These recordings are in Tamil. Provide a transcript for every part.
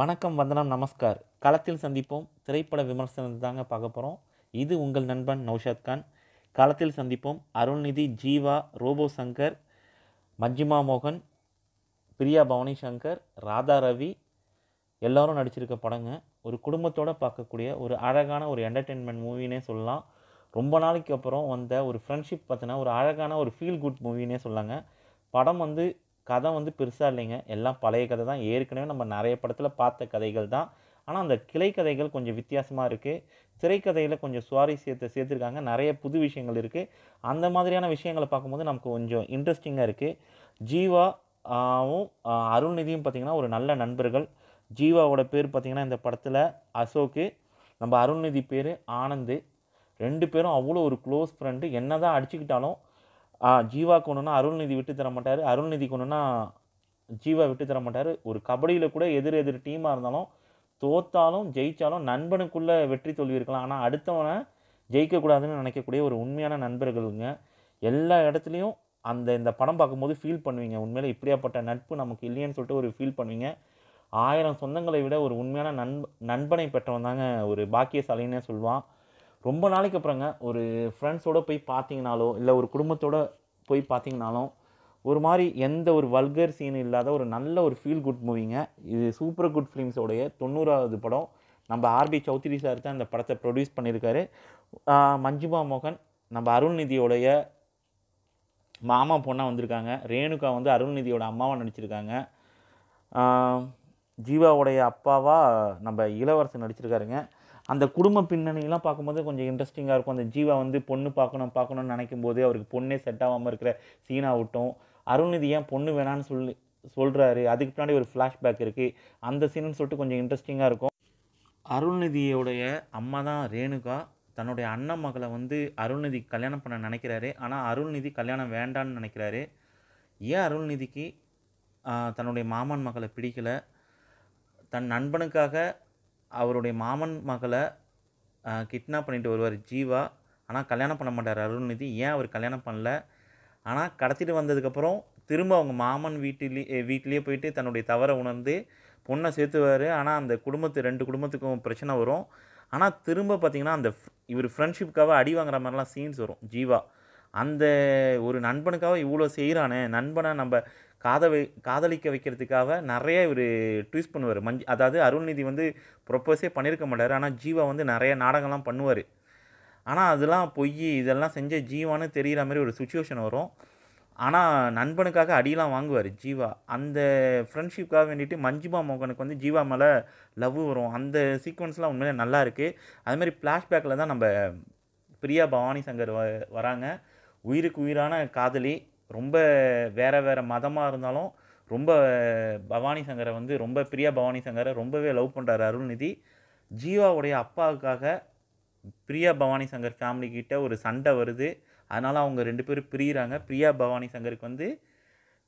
வணக்கம் வந்தனம் நமஸ்கார் களத்தில் சந்திப்போம் திரைப்பட விமர்சனம் தாங்க பார்க்க போகிறோம் இது உங்கள் நண்பன் நௌஷாத் கான் களத்தில் சந்திப்போம் அருள்நிதி ஜீவா ரோபோ சங்கர் மஞ்சிமா மோகன் பிரியா பவானி சங்கர் ராதா ரவி எல்லோரும் நடிச்சிருக்க படங்க ஒரு குடும்பத்தோடு பார்க்கக்கூடிய ஒரு அழகான ஒரு என்டர்டெயின்மெண்ட் மூவினே சொல்லலாம் ரொம்ப நாளைக்கு அப்புறம் வந்த ஒரு ஃப்ரெண்ட்ஷிப் பார்த்தினா ஒரு அழகான ஒரு ஃபீல் குட் மூவினே சொல்லாங்க படம் வந்து கதை வந்து பெருசாக இல்லைங்க எல்லாம் பழைய கதை தான் ஏற்கனவே நம்ம நிறைய படத்தில் பார்த்த கதைகள் தான் ஆனால் அந்த கிளை கதைகள் கொஞ்சம் வித்தியாசமாக இருக்குது திரைக்கதையில் கொஞ்சம் சுவாரஸ்யத்தை சேர்த்துருக்காங்க நிறைய புது விஷயங்கள் இருக்குது அந்த மாதிரியான விஷயங்களை பார்க்கும்போது நமக்கு கொஞ்சம் இன்ட்ரெஸ்டிங்காக இருக்குது ஜீவாவும் அருள்நிதியும் பார்த்திங்கன்னா ஒரு நல்ல நண்பர்கள் ஜீவாவோட பேர் பார்த்திங்கன்னா இந்த படத்தில் அசோக்கு நம்ம அருள்நிதி பேர் ஆனந்து ரெண்டு பேரும் அவ்வளோ ஒரு க்ளோஸ் ஃப்ரெண்டு என்ன தான் அடிச்சுக்கிட்டாலும் ஜீவா கொண்டுனா அருள்நிதி விட்டு தர மாட்டார் அருள்நிதி கொண்டுனா ஜீவா விட்டு தர மாட்டார் ஒரு கபடியில் கூட எதிர் எதிர் டீமாக இருந்தாலும் தோத்தாலும் ஜெயித்தாலும் நண்பனுக்குள்ளே வெற்றி தோல்வி இருக்கலாம் ஆனால் அடுத்தவனை ஜெயிக்கக்கூடாதுன்னு நினைக்கக்கூடிய ஒரு உண்மையான நண்பர்களுங்க எல்லா இடத்துலையும் அந்த இந்த படம் பார்க்கும்போது ஃபீல் பண்ணுவீங்க உண்மையில் இப்படியாப்பட்ட நட்பு நமக்கு இல்லைன்னு சொல்லிட்டு ஒரு ஃபீல் பண்ணுவீங்க ஆயிரம் சொந்தங்களை விட ஒரு உண்மையான நண்ப நண்பனை பெற்றவன் தாங்க ஒரு பாக்கியசாலின்னே சொல்லுவான் ரொம்ப நாளைக்கு அப்புறங்க ஒரு ஃப்ரெண்ட்ஸோடு போய் பார்த்தீங்கனாலோ இல்லை ஒரு குடும்பத்தோடு போய் பார்த்தீங்கனாலும் ஒரு மாதிரி எந்த ஒரு வல்கர் சீன் இல்லாத ஒரு நல்ல ஒரு ஃபீல் குட் மூவிங்க இது சூப்பர் குட் ஃபிலிம்ஸோடைய தொண்ணூறாவது படம் நம்ம ஆர்பி சௌத்ரி சார் தான் அந்த படத்தை ப்ரொடியூஸ் பண்ணியிருக்காரு மஞ்சுமா மோகன் நம்ம அருள்நிதியோடைய மாமா பொண்ணாக வந்திருக்காங்க ரேணுகா வந்து அருள்நிதியோட அம்மாவாக நடிச்சிருக்காங்க ஜீவாவுடைய அப்பாவாக நம்ம இளவரசன் நடிச்சிருக்காருங்க அந்த குடும்ப பின்னணியெலாம் பார்க்கும்போது கொஞ்சம் இன்ட்ரெஸ்டிங்காக இருக்கும் அந்த ஜீவா வந்து பொண்ணு பார்க்கணும் பார்க்கணும்னு நினைக்கும் போது அவருக்கு பொண்ணே செட் ஆகாமல் இருக்கிற விட்டோம் அருள்நிதி ஏன் பொண்ணு வேணான்னு சொல்லி சொல்கிறாரு அதுக்கு பின்னாடி ஒரு ஃப்ளாஷ்பேக் இருக்குது அந்த சீனுன்னு சொல்லிட்டு கொஞ்சம் இன்ட்ரெஸ்டிங்காக இருக்கும் அருள்நிதியோடைய அம்மா தான் ரேணுகா தன்னுடைய அண்ணன் மகளை வந்து அருள்நிதி கல்யாணம் பண்ண நினைக்கிறாரு ஆனால் அருள்நிதி கல்யாணம் வேண்டான்னு நினைக்கிறாரு ஏன் அருள்நிதிக்கு தன்னுடைய மாமன் மகளை பிடிக்கலை தன் நண்பனுக்காக அவருடைய மாமன் மகளை கிட்னாப் பண்ணிட்டு வருவார் ஜீவா ஆனால் கல்யாணம் பண்ண மாட்டார் அருள்நிதி ஏன் அவர் கல்யாணம் பண்ணல ஆனால் கடத்திட்டு வந்ததுக்கப்புறம் திரும்ப அவங்க மாமன் வீட்டிலே வீட்டிலேயே போயிட்டு தன்னுடைய தவறை உணர்ந்து பொண்ணை சேர்த்துவார் ஆனால் அந்த குடும்பத்து ரெண்டு குடும்பத்துக்கும் பிரச்சனை வரும் ஆனால் திரும்ப பார்த்திங்கன்னா அந்த இவர் ஃப்ரெண்ட்ஷிப்புக்காக அடி வாங்குற மாதிரிலாம் சீன்ஸ் வரும் ஜீவா அந்த ஒரு நண்பனுக்காக இவ்வளோ செய்கிறானே நண்பனை நம்ம காதவை காதலிக்க வைக்கிறதுக்காக நிறைய இவர் ட்வீஸ் பண்ணுவார் மஞ்ச் அதாவது அருள்நிதி வந்து ப்ரொப்போஸே பண்ணியிருக்க மாட்டார் ஆனால் ஜீவா வந்து நிறைய நாடகம்லாம் பண்ணுவார் ஆனால் அதெல்லாம் பொய் இதெல்லாம் செஞ்ச ஜீவான்னு தெரிகிற மாதிரி ஒரு சுச்சுவேஷன் வரும் ஆனால் நண்பனுக்காக அடியெலாம் வாங்குவார் ஜீவா அந்த ஃப்ரெண்ட்ஷிப்காக வேண்டிட்டு மஞ்சுமா மோகனுக்கு வந்து ஜீவா மேலே லவ் வரும் அந்த சீக்வன்ஸ்லாம் உண்மையிலே நல்லா இருக்குது அதுமாரி ஃப்ளாஷ்பேக்கில் தான் நம்ம பிரியா பவானி சங்கர் வ வராங்க உயிருக்கு உயிரான காதலி ரொம்ப வேறு வேறு மதமாக இருந்தாலும் ரொம்ப பவானி சங்கரை வந்து ரொம்ப பிரியா பவானி சங்கரை ரொம்பவே லவ் பண்ணுறாரு அருள்நிதி ஜீவாவுடைய அப்பாவுக்காக பிரியா பவானி சங்கர் ஃபேமிலிக்கிட்ட ஒரு சண்டை வருது அதனால் அவங்க ரெண்டு பேரும் பிரியிறாங்க பிரியா பவானி சங்கருக்கு வந்து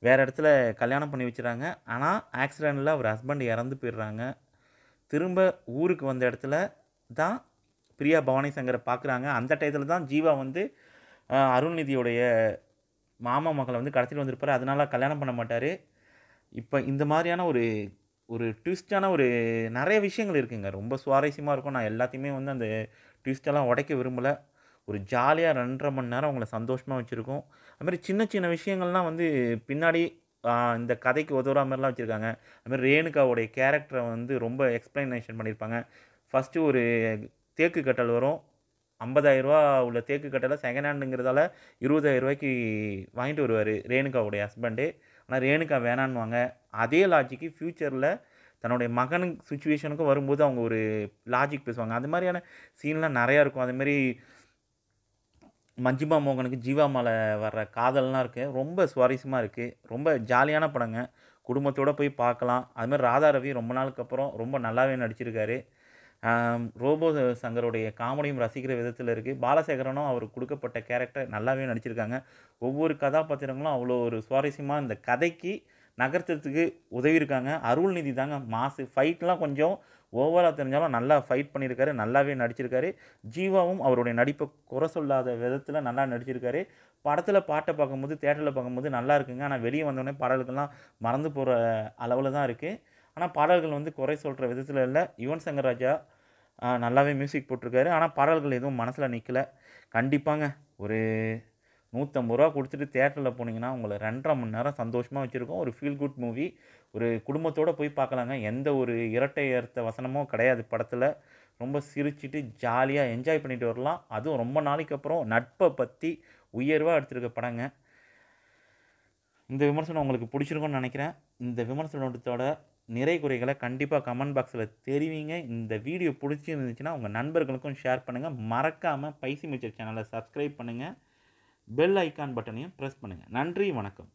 வேறு இடத்துல கல்யாணம் பண்ணி வச்சுறாங்க ஆனால் ஆக்சிடெண்ட்டில் அவர் ஹஸ்பண்ட் இறந்து போயிடுறாங்க திரும்ப ஊருக்கு வந்த இடத்துல தான் பிரியா பவானி சங்கரை பார்க்குறாங்க அந்த டயத்தில் தான் ஜீவா வந்து அருள்நிதியுடைய மாமா மகளை வந்து கடத்திட்டு வந்திருப்பார் அதனால் கல்யாணம் பண்ண மாட்டார் இப்போ இந்த மாதிரியான ஒரு ஒரு ட்விஸ்டான ஒரு நிறைய விஷயங்கள் இருக்குங்க ரொம்ப சுவாரஸ்யமாக இருக்கும் நான் எல்லாத்தையுமே வந்து அந்த ட்விஸ்டெல்லாம் உடைக்க விரும்பலை ஒரு ஜாலியாக ரெண்டரை மணி நேரம் அவங்கள சந்தோஷமாக வச்சுருக்கோம் அதுமாதிரி சின்ன சின்ன விஷயங்கள்லாம் வந்து பின்னாடி இந்த கதைக்கு உதவுற மாதிரிலாம் வச்சுருக்காங்க அதுமாதிரி ரேணுகாவுடைய கேரக்டரை வந்து ரொம்ப எக்ஸ்ப்ளனேஷன் பண்ணியிருப்பாங்க ஃபஸ்ட்டு ஒரு தேக்கு கட்டல் வரும் ரூபா உள்ள தேக்கு கட்டையில் செகண்ட் ஹேண்டுங்கிறதால ரூபாய்க்கு வாங்கிட்டு வருவார் ரேணுகாவுடைய ஹஸ்பண்டு ஆனால் ரேணுகா வேணான்னு அதே லாஜிக்கு ஃப்யூச்சரில் தன்னுடைய மகன் சுச்சுவேஷனுக்கும் வரும்போது அவங்க ஒரு லாஜிக் பேசுவாங்க அது மாதிரியான சீன்லாம் நிறையா இருக்கும் அதுமாரி மஞ்சிமா மோகனுக்கு ஜீவா மலை வர்ற காதல்லாம் இருக்குது ரொம்ப சுவாரஸ்யமாக இருக்குது ரொம்ப ஜாலியான படங்க குடும்பத்தோடு போய் பார்க்கலாம் அதுமாதிரி ராதா ரவி ரொம்ப நாளுக்கு அப்புறம் ரொம்ப நல்லாவே நடிச்சிருக்காரு ரோபோ சங்கருடைய காமெடியும் ரசிக்கிற விதத்தில் இருக்குது பாலசேகரனும் அவர் கொடுக்கப்பட்ட கேரக்டர் நல்லாவே நடிச்சிருக்காங்க ஒவ்வொரு கதாபாத்திரங்களும் அவ்வளோ ஒரு சுவாரஸ்யமாக இந்த கதைக்கு நகர்த்தத்துக்கு உதவி இருக்காங்க அருள்நிதி தாங்க மாசு ஃபைட்லாம் கொஞ்சம் ஓவராக தெரிஞ்சாலும் நல்லா ஃபைட் பண்ணியிருக்காரு நல்லாவே நடிச்சிருக்காரு ஜீவாவும் அவருடைய நடிப்பை குறை சொல்லாத விதத்தில் நல்லா நடிச்சிருக்காரு படத்தில் பாட்டை பார்க்கும்போது தேட்டரில் பார்க்கும்போது நல்லா இருக்குங்க ஆனால் வெளியே வந்தோடனே பாடலுக்கெல்லாம் மறந்து போகிற அளவில் தான் இருக்குது ஆனால் பாடல்கள் வந்து குறை சொல்கிற விதத்தில் இல்லை யுவன் சங்கர் ராஜா நல்லாவே மியூசிக் போட்டிருக்காரு ஆனால் பாடல்கள் எதுவும் மனசில் நிற்கலை கண்டிப்பாங்க ஒரு நூற்றம்பது ரூபா கொடுத்துட்டு தேட்டரில் போனீங்கன்னா உங்களை ரெண்டரை மணி நேரம் சந்தோஷமாக வச்சுருக்கோம் ஒரு ஃபீல் குட் மூவி ஒரு குடும்பத்தோடு போய் பார்க்கலாங்க எந்த ஒரு இரட்டை ஏற்ற வசனமோ கிடையாது படத்தில் ரொம்ப சிரிச்சுட்டு ஜாலியாக என்ஜாய் பண்ணிட்டு வரலாம் அதுவும் ரொம்ப நாளைக்கு அப்புறம் நட்பை பற்றி உயர்வாக எடுத்திருக்க படங்க இந்த விமர்சனம் உங்களுக்கு பிடிச்சிருக்கோன்னு நினைக்கிறேன் இந்த விமர்சனத்தோட நிறை குறைகளை கண்டிப்பாக கமெண்ட் பாக்ஸில் தெரிவிங்க இந்த வீடியோ பிடிச்சிருந்துச்சுன்னா உங்கள் நண்பர்களுக்கும் ஷேர் பண்ணுங்கள் மறக்காமல் பைசி மிச்சர் சேனலை சப்ஸ்கிரைப் பண்ணுங்கள் பெல் ஐக்கான் பட்டனையும் ப்ரெஸ் பண்ணுங்கள் நன்றி வணக்கம்